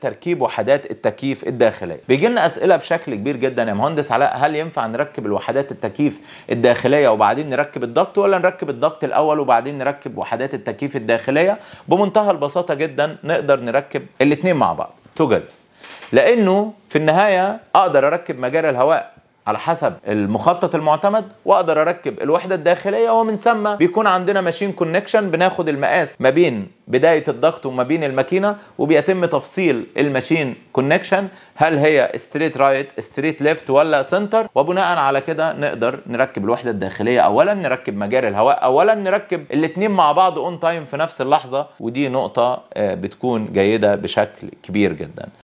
تركيب وحدات التكييف الداخليه بيجي لنا اسئله بشكل كبير جدا يا مهندس علاء هل ينفع نركب الوحدات التكييف الداخليه وبعدين نركب الضغط ولا نركب الضغط الاول وبعدين نركب وحدات التكييف الداخليه بمنتهى البساطه جدا نقدر نركب الاثنين مع بعض توجد لانه في النهايه اقدر اركب مجاري الهواء على حسب المخطط المعتمد واقدر اركب الوحده الداخليه ومن ثم بيكون عندنا ماشين كونكشن بناخد المقاس ما بين بدايه الضغط وما بين الماكينه وبيتم تفصيل الماشين كونكشن هل هي ستريت رايت ستريت ليفت ولا سنتر وبناء على كده نقدر نركب الوحده الداخليه اولا نركب مجاري الهواء اولا نركب الاثنين مع بعض اون تايم في نفس اللحظه ودي نقطه آه، بتكون جيده بشكل كبير جدا